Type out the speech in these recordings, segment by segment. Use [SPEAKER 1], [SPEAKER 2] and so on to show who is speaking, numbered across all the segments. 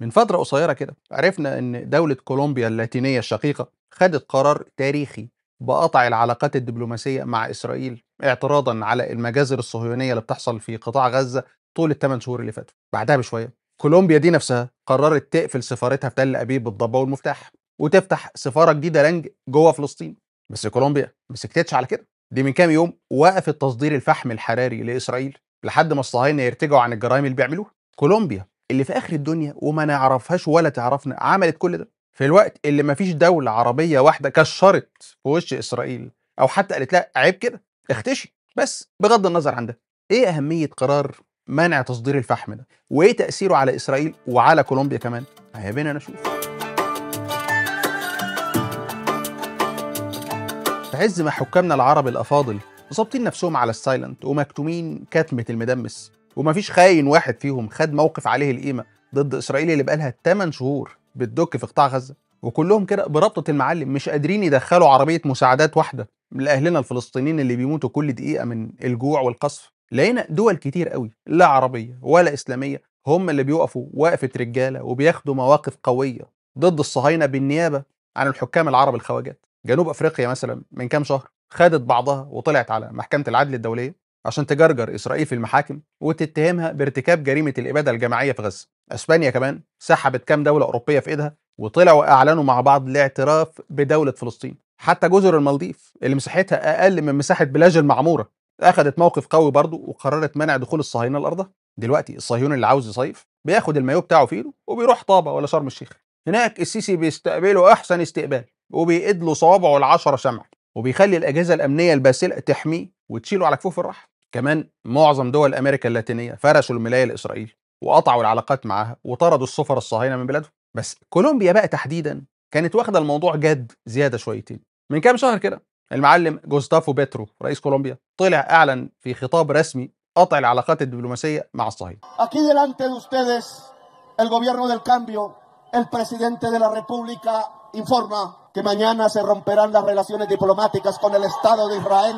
[SPEAKER 1] من فترة قصيرة كده عرفنا إن دولة كولومبيا اللاتينية الشقيقة خدت قرار تاريخي بقطع العلاقات الدبلوماسية مع إسرائيل اعتراضا على المجازر الصهيونية اللي بتحصل في قطاع غزة طول الثمان شهور اللي فاتوا بعدها بشوية كولومبيا دي نفسها قررت تقفل سفارتها في تل أبيب بالضبة والمفتاح وتفتح سفارة جديدة رنج جوه فلسطين بس كولومبيا ما سكتتش على كده دي من كام يوم وقفت تصدير الفحم الحراري لإسرائيل لحد ما الصهاينة يرتجعوا عن الجرائم اللي بيعملوها كولومبيا اللي في اخر الدنيا وما نعرفهاش ولا تعرفنا عملت كل ده في الوقت اللي ما فيش دولة عربية واحدة كشرت في وش إسرائيل أو حتى قالت لها عيب كده اختشي بس بغض النظر عن ده إيه أهمية قرار منع تصدير الفحم ده وإيه تأثيره على إسرائيل وعلى كولومبيا كمان هيا بينا نشوف في عز ما حكامنا العرب الأفاضل ظابطين نفسهم على السايلنت ومكتومين كتمة المدمس ومفيش خاين واحد فيهم خد موقف عليه القيمه ضد اسرائيل اللي بقالها 8 شهور بتدك في قطاع غزه وكلهم كده بربطه المعلم مش قادرين يدخلوا عربيه مساعدات واحده لاهلنا الفلسطينيين اللي بيموتوا كل دقيقه من الجوع والقصف لقينا دول كتير قوي لا عربيه ولا اسلاميه هم اللي بيقفوا وقفه رجاله وبياخدوا مواقف قويه ضد الصهاينه بالنيابه عن الحكام العرب الخواجات جنوب افريقيا مثلا من كام شهر خدت بعضها وطلعت على محكمه العدل الدوليه عشان تجرجر إسرائيل في المحاكم وتتهمها بارتكاب جريمة الإبادة الجماعية في غزة أسبانيا كمان سحبت كام دولة أوروبية في إيدها وطلعوا أعلنوا مع بعض الاعتراف بدولة فلسطين حتى جزر المالديف اللي مساحتها أقل من مساحة بلاج المعمورة أخذت موقف قوي برضه وقررت منع دخول الصهاينة الأرض دلوقتي الصهيوني اللي عاوز يصيف بياخد المايو بتاعه فيه وبيروح طابة ولا شرم الشيخ هناك السيسي بيستقبله أحسن استقبال وبيقيد له صوابعه العشرة شمع وبيخلي الأجهزة الأمنية الباسلة تحميه وتشيله على كفوف الرحم كمان معظم دول امريكا اللاتينيه فرشوا الملايه لاسرائيل وقطعوا العلاقات معاها وطردوا السفر الصهاينه من بلادهم بس كولومبيا بقى تحديدا كانت واخده الموضوع جد زياده شويتين من كام شهر كده المعلم جوستافو بيترو رئيس كولومبيا طلع اعلن في خطاب رسمي قطع العلاقات الدبلوماسيه مع الصهاينه Aquí delante de ustedes el gobierno del cambio el presidente de la república informa que mañana se romperán las relaciones diplomáticas con el estado de Israel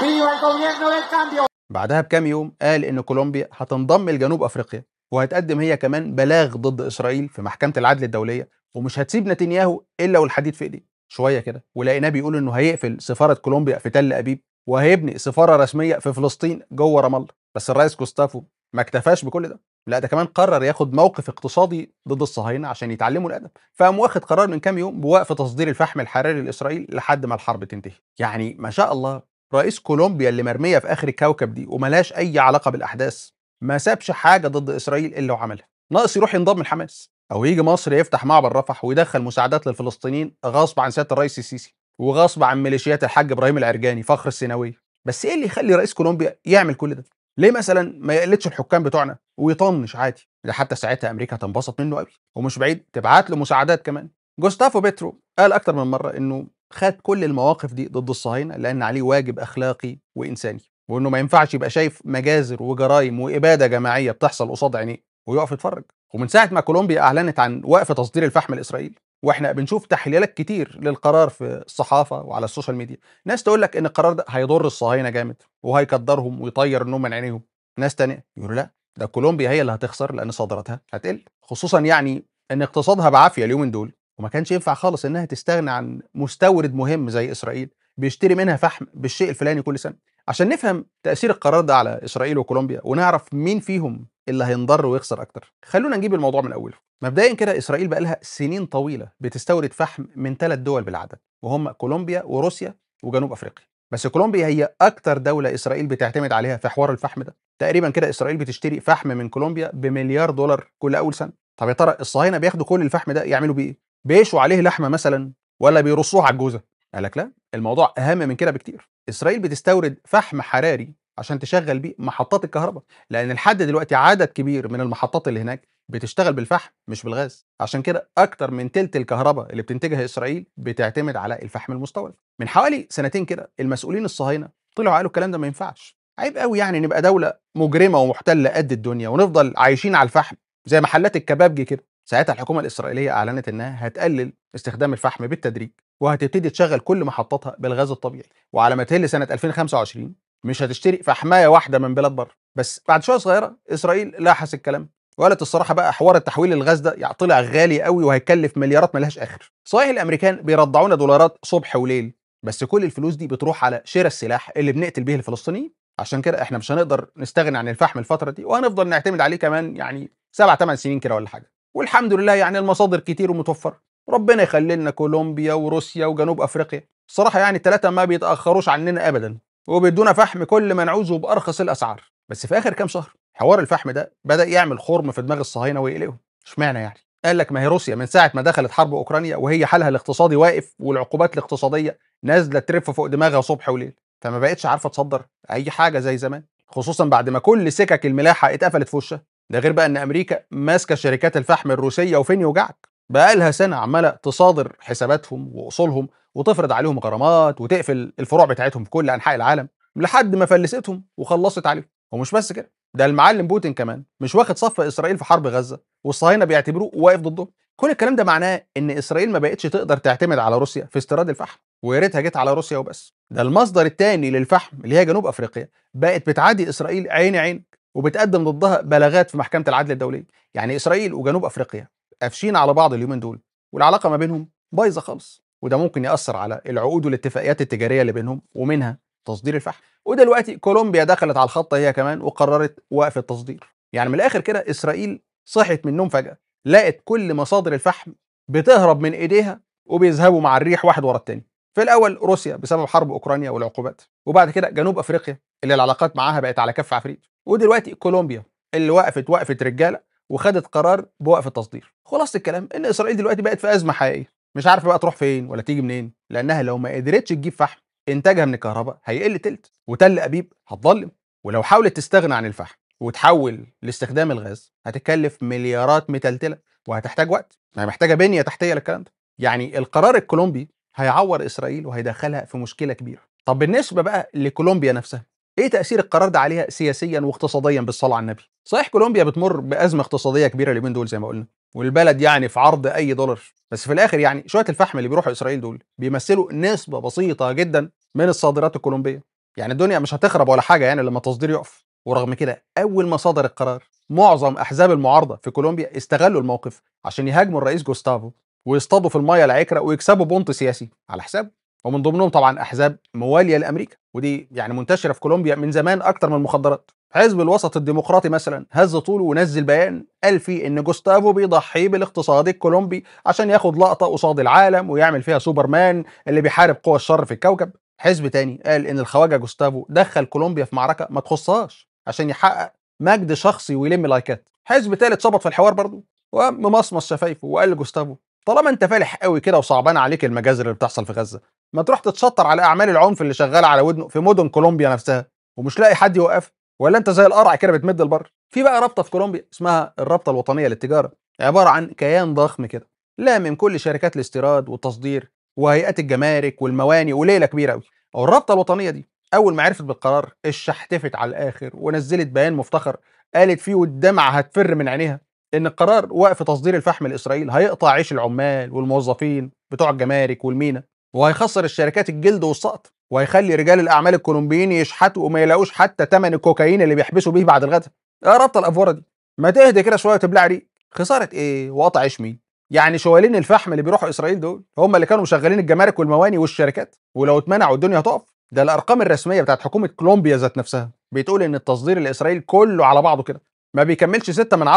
[SPEAKER 1] ¡Viva el gobierno del cambio! بعدها بكام يوم قال ان كولومبيا هتنضم لجنوب افريقيا وهتقدم هي كمان بلاغ ضد اسرائيل في محكمه العدل الدوليه ومش هتسيب نتنياهو الا والحديد في ايديه شويه كده ولقيناه بيقول انه هيقفل سفاره كولومبيا في تل ابيب وهيبني سفاره رسميه في فلسطين جوه رام الله بس الرئيس كوستافو ما اكتفاش بكل ده لا ده كمان قرر ياخد موقف اقتصادي ضد الصهاينه عشان يتعلموا الادب فقام واخد قرار من كام يوم بوقف تصدير الفحم الحراري لاسرائيل لحد ما الحرب تنتهي يعني ما شاء الله رئيس كولومبيا اللي مرميه في اخر الكوكب دي وملهاش اي علاقه بالاحداث ما سابش حاجه ضد اسرائيل الا وعملها ناقص يروح ينضم لحماس او يجي مصر يفتح معبر رفح ويدخل مساعدات للفلسطينيين غصب عن سياده الرئيس السيسي وغصب عن ميليشيات الحاج ابراهيم العرجاني فخر السيناويه بس ايه اللي يخلي رئيس كولومبيا يعمل كل ده ليه مثلا ما يقلدش الحكام بتوعنا ويطنش عادي ده حتى ساعتها امريكا هتنبسط منه قوي ومش بعيد تبعت له مساعدات كمان جوستافو بيترو قال اكتر من مره انه خد كل المواقف دي ضد الصهاينه لان عليه واجب اخلاقي وانساني وانه ما ينفعش يبقى شايف مجازر وجرائم واباده جماعيه بتحصل قصاد عينيه ويقف يتفرج ومن ساعه ما كولومبيا اعلنت عن وقف تصدير الفحم لاسرائيل واحنا بنشوف تحليلات كتير للقرار في الصحافه وعلى السوشيال ميديا ناس تقول لك ان القرار ده هيضر الصهاينه جامد وهيكدرهم ويطير النوم من عينيهم ناس تانية يقولوا لا ده كولومبيا هي اللي هتخسر لان صادراتها هتقل خصوصا يعني ان اقتصادها بعافيه اليومين دول وما كانش ينفع خالص انها تستغنى عن مستورد مهم زي اسرائيل بيشتري منها فحم بالشيء الفلاني كل سنه عشان نفهم تاثير القرار ده على اسرائيل وكولومبيا ونعرف مين فيهم اللي هينضر ويخسر اكتر خلونا نجيب الموضوع من اوله مبدئيا كده اسرائيل بقى لها سنين طويله بتستورد فحم من ثلاث دول بالعدد وهم كولومبيا وروسيا وجنوب افريقيا بس كولومبيا هي اكتر دوله اسرائيل بتعتمد عليها في حوار الفحم ده تقريبا كده اسرائيل بتشتري فحم من كولومبيا بمليار دولار كل اول سنه طب يا ترى الصهاينه بياخدوا كل الفحم ده يعملوا بيه إيه؟ بيشوا عليه لحمه مثلا ولا بيرصوه على الجوزه قال لك لا الموضوع اهم من كده بكتير اسرائيل بتستورد فحم حراري عشان تشغل بيه محطات الكهرباء لان لحد دلوقتي عدد كبير من المحطات اللي هناك بتشتغل بالفحم مش بالغاز عشان كده اكتر من تلت الكهرباء اللي بتنتجها اسرائيل بتعتمد على الفحم المستورد من حوالي سنتين كده المسؤولين الصهاينه طلعوا قالوا الكلام ده ما ينفعش عيب قوي يعني نبقى دوله مجرمه ومحتله قد الدنيا ونفضل عايشين على الفحم زي محلات الكبابجي كده ساعتها الحكومة الإسرائيلية أعلنت إنها هتقلل استخدام الفحم بالتدريج وهتبتدي تشغل كل محطاتها بالغاز الطبيعي وعلى ما تهل سنة 2025 مش هتشتري فحماية واحدة من بلاد بره بس بعد شوية صغيرة إسرائيل لاحظ الكلام وقالت الصراحة بقى حوار التحويل للغاز ده طلع غالي قوي وهيكلف مليارات ملهاش آخر صحيح الأمريكان بيرضعونا دولارات صبح وليل بس كل الفلوس دي بتروح على شراء السلاح اللي بنقتل بيه الفلسطينيين عشان كده احنا مش هنقدر نستغنى عن الفحم الفترة دي وهنفضل نعتمد عليه كمان يعني سبع ثمان سنين كده ولا حاجة والحمد لله يعني المصادر كتير ومتوفره ربنا يخلي لنا كولومبيا وروسيا وجنوب افريقيا الصراحه يعني الثلاثه ما بيتاخروش عننا ابدا وبيدونا فحم كل ما نعوزه بارخص الاسعار بس في اخر كام شهر حوار الفحم ده بدا يعمل خرم في دماغ الصهاينه ويقلقهم اشمعنى يعني قال لك ما هي روسيا من ساعه ما دخلت حرب اوكرانيا وهي حالها الاقتصادي واقف والعقوبات الاقتصاديه نازله ترف فوق دماغها صبح وليل فما بقتش عارفه تصدر اي حاجه زي زمان خصوصا بعد ما كل سكك الملاحه اتقفلت في وشها ده غير بقى ان امريكا ماسكه شركات الفحم الروسيه وفين يوجعك بقى لها سنه عماله تصادر حساباتهم واصولهم وتفرض عليهم غرامات وتقفل الفروع بتاعتهم في كل انحاء العالم لحد ما فلستهم وخلصت عليهم ومش بس كده ده المعلم بوتين كمان مش واخد صف اسرائيل في حرب غزه والصهاينه بيعتبروه واقف ضدهم كل الكلام ده معناه ان اسرائيل ما بقتش تقدر تعتمد على روسيا في استيراد الفحم ويا ريتها جت على روسيا وبس ده المصدر الثاني للفحم اللي هي جنوب افريقيا بقت بتعادي اسرائيل عين عين وبتقدم ضدها بلاغات في محكمه العدل الدوليه يعني اسرائيل وجنوب افريقيا قافشين على بعض اليومين دول والعلاقه ما بينهم بايظه خالص وده ممكن ياثر على العقود والاتفاقيات التجاريه اللي بينهم ومنها تصدير الفحم ودلوقتي كولومبيا دخلت على الخط هي كمان وقررت وقف التصدير يعني من الاخر كده اسرائيل صحت من النوم فجاه لقت كل مصادر الفحم بتهرب من ايديها وبيذهبوا مع الريح واحد ورا التاني في الاول روسيا بسبب حرب اوكرانيا والعقوبات وبعد كده جنوب افريقيا اللي العلاقات معاها بقت على كف عفريت ودلوقتي كولومبيا اللي وقفت وقفت رجاله وخدت قرار بوقف التصدير خلاص الكلام ان اسرائيل دلوقتي بقت في ازمه حقيقيه مش عارفه بقى تروح فين ولا تيجي منين لانها لو ما قدرتش تجيب فحم انتاجها من الكهرباء هيقل تلت وتل ابيب هتظلم ولو حاولت تستغنى عن الفحم وتحول لاستخدام الغاز هتكلف مليارات متلتله وهتحتاج وقت يعني محتاجه بنيه تحتيه للكلام ده يعني القرار الكولومبي هيعور اسرائيل وهيدخلها في مشكله كبيره طب بالنسبه بقى لكولومبيا نفسها ايه تاثير القرار ده عليها سياسيا واقتصاديا بالصلاه على النبي صحيح كولومبيا بتمر بازمه اقتصاديه كبيره اليومين دول زي ما قلنا والبلد يعني في عرض اي دولار بس في الاخر يعني شويه الفحم اللي بيروحوا اسرائيل دول بيمثلوا نسبه بسيطه جدا من الصادرات الكولومبيه يعني الدنيا مش هتخرب ولا حاجه يعني لما التصدير يقف ورغم كده اول ما صدر القرار معظم احزاب المعارضه في كولومبيا استغلوا الموقف عشان يهاجموا الرئيس جوستافو ويصطادوا في المايه العكره ويكسبوا بونت سياسي على حسابه ومن ضمنهم طبعا احزاب مواليه لامريكا ودي يعني منتشره في كولومبيا من زمان اكتر من المخدرات حزب الوسط الديمقراطي مثلا هز طوله ونزل بيان قال فيه ان جوستافو بيضحي بالاقتصاد الكولومبي عشان ياخد لقطه قصاد العالم ويعمل فيها سوبرمان اللي بيحارب قوى الشر في الكوكب حزب تاني قال ان الخواجه جوستافو دخل كولومبيا في معركه ما تخصهاش عشان يحقق مجد شخصي ويلم لايكات حزب تالت صبط في الحوار برضه وممصمص شفايفه وقال لجوستافو طالما انت فالح قوي كده وصعبان عليك المجازر اللي بتحصل في غزه ما تروح تتشطر على اعمال العنف اللي شغاله على ودنه في مدن كولومبيا نفسها ومش لاقي حد يوقف ولا انت زي القرع كده بتمد لبره في بقى رابطه في كولومبيا اسمها الرابطه الوطنيه للتجاره عباره عن كيان ضخم كده لا من كل شركات الاستيراد والتصدير وهيئات الجمارك والمواني وليله كبيره قوي الرابطه الوطنيه دي اول ما عرفت بالقرار اشحتفت على الاخر ونزلت بيان مفتخر قالت فيه والدمعه هتفر من عينيها ان القرار وقف تصدير الفحم لاسرائيل هيقطع عيش العمال والموظفين بتوع الجمارك والمينا وهيخسر الشركات الجلد والسقط وهيخلي رجال الاعمال الكولومبيين يشحتوا وما يلاقوش حتى ثمن الكوكايين اللي بيحبسوا بيه بعد الغداء ايه رابطه الافوره دي ما تهدى كده شويه وتبلع ريق خساره ايه وقطع عيش مين يعني شوالين الفحم اللي بيروحوا اسرائيل دول هم اللي كانوا مشغلين الجمارك والمواني والشركات ولو اتمنعوا الدنيا هتقف ده الارقام الرسميه بتاعت حكومه كولومبيا ذات نفسها بتقول ان التصدير الاسرائيلي كله على بعضه كده ما بيكملش 6 من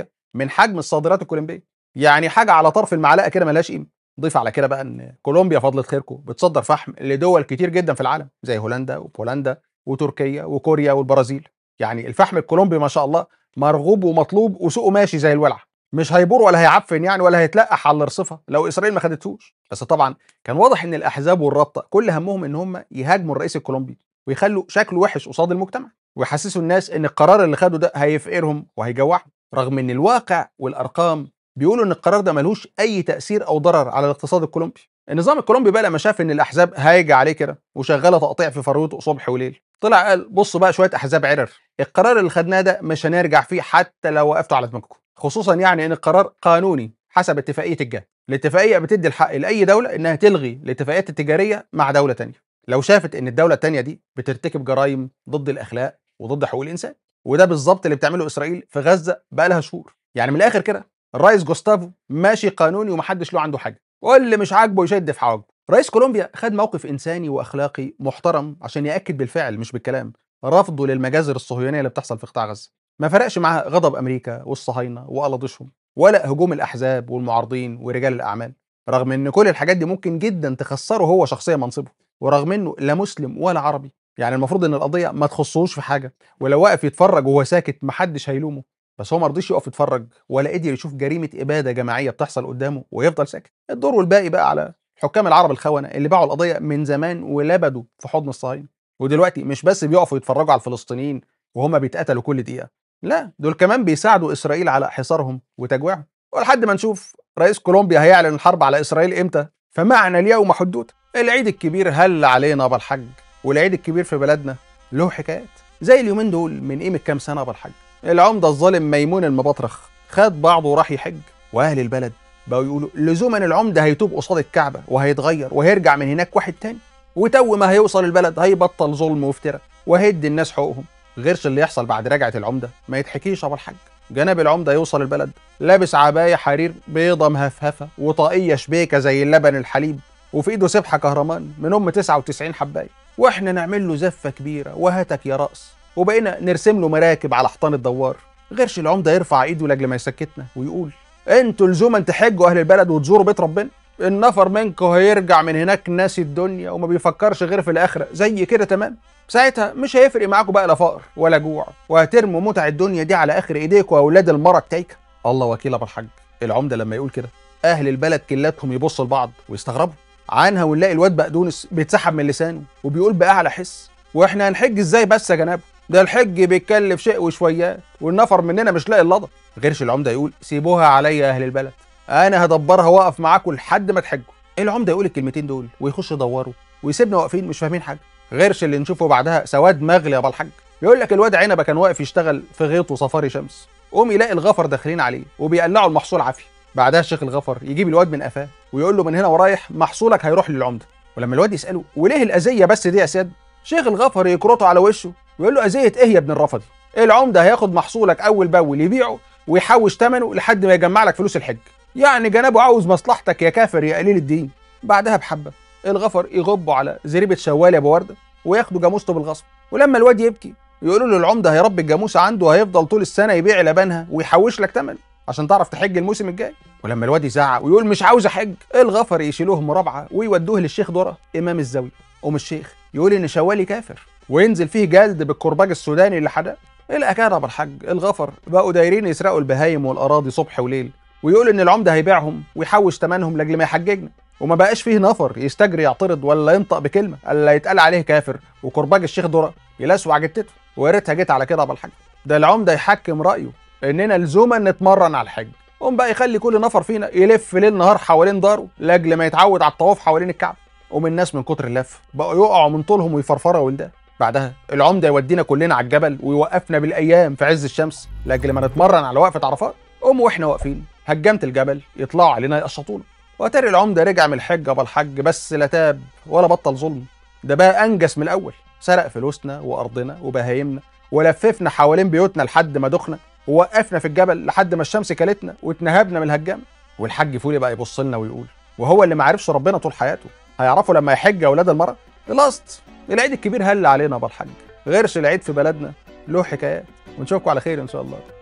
[SPEAKER 1] 10% من حجم الصادرات الكولومبيه يعني حاجه على طرف المعلقه كده ملهاش قيمه ضيف على كده بقى ان كولومبيا فضلت خيركم بتصدر فحم لدول كتير جدا في العالم زي هولندا وبولندا وتركيا وكوريا والبرازيل يعني الفحم الكولومبي ما شاء الله مرغوب ومطلوب وسوقه ماشي زي الولع مش هيبور ولا هيعفن يعني ولا هيتلقح على الرصفه لو اسرائيل ما خدتهوش بس طبعا كان واضح ان الاحزاب والرابطه كل همهم ان هم يهاجموا الرئيس الكولومبي ويخلوا شكله وحش قصاد المجتمع ويحسسوا الناس ان القرار اللي خده ده هيفقرهم وهيجوعهم رغم ان الواقع والارقام بيقولوا ان القرار ده ملوش اي تاثير او ضرر على الاقتصاد الكولومبي النظام الكولومبي بقى لما شاف ان الاحزاب هايجه عليه كده وشغاله تقطيع في فروته صبح وليل طلع قال بصوا بقى شويه احزاب عرر القرار اللي خدناه ده مش هنرجع فيه حتى لو وقفتوا على دماغكم خصوصا يعني ان القرار قانوني حسب اتفاقيه الجا الاتفاقيه بتدي الحق لاي دوله انها تلغي الاتفاقيات التجاريه مع دوله تانية لو شافت ان الدوله التانية دي بترتكب جرائم ضد الاخلاق وضد حقوق الانسان وده بالظبط اللي بتعمله اسرائيل في غزه بقى لها شهور يعني من الاخر كده الرئيس جوستافو ماشي قانوني ومحدش له عنده حاجه واللي مش عاجبه يشد في حواجبه رئيس كولومبيا خد موقف انساني واخلاقي محترم عشان ياكد بالفعل مش بالكلام رفضه للمجازر الصهيونيه اللي بتحصل في قطاع غزه ما فرقش معاه غضب امريكا والصهاينه وقلاضشهم ولا هجوم الاحزاب والمعارضين ورجال الاعمال رغم ان كل الحاجات دي ممكن جدا تخسره هو شخصيا منصبه ورغم انه لا مسلم ولا عربي يعني المفروض ان القضيه ما تخصوش في حاجه ولو واقف يتفرج وهو ساكت محدش هيلومه بس هو ما رضيش يقف يتفرج ولا قدر يشوف جريمه اباده جماعيه بتحصل قدامه ويفضل ساكت الدور والباقي بقى على حكام العرب الخونه اللي باعوا القضيه من زمان ولبدوا في حضن الصهاينه ودلوقتي مش بس بيقفوا يتفرجوا على الفلسطينيين وهم بيتقتلوا كل دقيقه لا دول كمان بيساعدوا اسرائيل على حصارهم وتجويعهم ولحد ما نشوف رئيس كولومبيا هيعلن الحرب على اسرائيل امتى فمعنى اليوم حدود العيد الكبير هل علينا بالحج والعيد الكبير في بلدنا له حكايات زي اليومين دول من قيمه كام سنه بالحج العمدة الظالم ميمون المبطرخ خد بعضه وراح يحج وأهل البلد بقوا يقولوا لزوما العمدة هيتوب قصاد الكعبة وهيتغير وهيرجع من هناك واحد تاني وتو ما هيوصل البلد هيبطل ظلم وافتراء وهد الناس حقوقهم غيرش اللي يحصل بعد رجعة العمدة ما يتحكيش أبو الحاج جناب العمدة يوصل البلد لابس عباية حرير بيضة مهفهفة وطاقية شبيكة زي اللبن الحليب وفي إيده سبحة كهرمان من أم 99 حباية وإحنا نعمل له زفة كبيرة وهاتك يا رأس وبقينا نرسم له مراكب على حيطان الدوار غيرش العمده يرفع ايده لاجل ما يسكتنا ويقول انتوا لزوما تحجوا اهل البلد وتزوروا بيت ربنا النفر منكم هيرجع من هناك ناسي الدنيا وما بيفكرش غير في الاخره زي كده تمام ساعتها مش هيفرق معاكم بقى لا فقر ولا جوع وهترموا متع الدنيا دي على اخر ايديكوا واولاد المره التايكه الله وكيل ابو الحاج العمده لما يقول كده اهل البلد كلاتهم يبصوا لبعض ويستغربوا عنها ونلاقي الواد بقدونس بيتسحب من لسانه وبيقول باعلى حس واحنا هنحج ازاي بس يا جنابه ده الحج بيتكلف شيء وشويات والنفر مننا مش لاقي اللضا غيرش العمده يقول سيبوها عليا اهل البلد انا هدبرها واقف معاكم لحد ما تحجوا العمده يقول الكلمتين دول ويخش يدوروا ويسيبنا واقفين مش فاهمين حاجه غيرش اللي نشوفه بعدها سواد مغلي يا الحاج يقول لك الواد عنبه كان واقف يشتغل في غيط وصفاري شمس قوم يلاقي الغفر داخلين عليه وبيقلعوا المحصول عافيه بعدها الشيخ الغفر يجيب الواد من قفاه ويقول له من هنا ورايح محصولك هيروح للعمده ولما الواد يساله وليه الاذيه بس دي يا سياد شيخ الغفر يكرطه على وشه ويقول له أزية إيه يا ابن الرفضي؟ إيه العمدة هياخد محصولك أول بأول يبيعه ويحوش ثمنه لحد ما يجمع لك فلوس الحج يعني جنابه عاوز مصلحتك يا كافر يا قليل الدين بعدها بحبة الغفر يغبوا على زريبة شوال يا أبو وردة وياخدوا جاموسته بالغصب ولما الواد يبكي يقولوا له العمده هيربي الجاموسه عنده وهيفضل طول السنه يبيع لبنها ويحوش لك ثمنه عشان تعرف تحج الموسم الجاي ولما الواد يزعق ويقول مش عاوز احج إيه الغفر يشيلوه مرابعه ويودوه للشيخ دره امام الزاويه ام الشيخ يقول ان شوالي كافر وينزل فيه جلد بالكرباج السوداني اللي حدق الأكارب الحاج الغفر بقوا دايرين يسرقوا البهايم والأراضي صبح وليل ويقول إن العمدة هيبيعهم ويحوش تمنهم لأجل ما يحججنا وما بقاش فيه نفر يستجري يعترض ولا ينطق بكلمة ألا يتقال عليه كافر وكرباج الشيخ درة يلسوع على جتته ويا ريتها جيت على كده الحاج ده العمدة يحكم رأيه إننا لزوما نتمرن على الحج قوم بقى يخلي كل نفر فينا يلف ليل نهار حوالين داره لاجل ما يتعود على الطواف حوالين الكعبه ومن الناس من كتر اللف بقوا يقعوا من طولهم ويفرفروا ولده بعدها العمدة يودينا كلنا على الجبل ويوقفنا بالأيام في عز الشمس لأجل ما نتمرن على وقفة عرفات قوم واحنا واقفين هجمت الجبل يطلعوا علينا يقشطونا واتاري العمدة رجع من الحج أبو الحج بس لا تاب ولا بطل ظلم ده بقى أنجس من الأول سرق فلوسنا وأرضنا وبهايمنا ولففنا حوالين بيوتنا لحد ما دخنا ووقفنا في الجبل لحد ما الشمس كلتنا واتنهبنا من الهجام والحاج فولي بقى يبص لنا ويقول وهو اللي ما عرفش ربنا طول حياته هيعرفه لما يحج اولاد المرأة خلصت العيد الكبير هل علينا بالحج غيرش العيد في بلدنا له حكايات ونشوفكم على خير ان شاء الله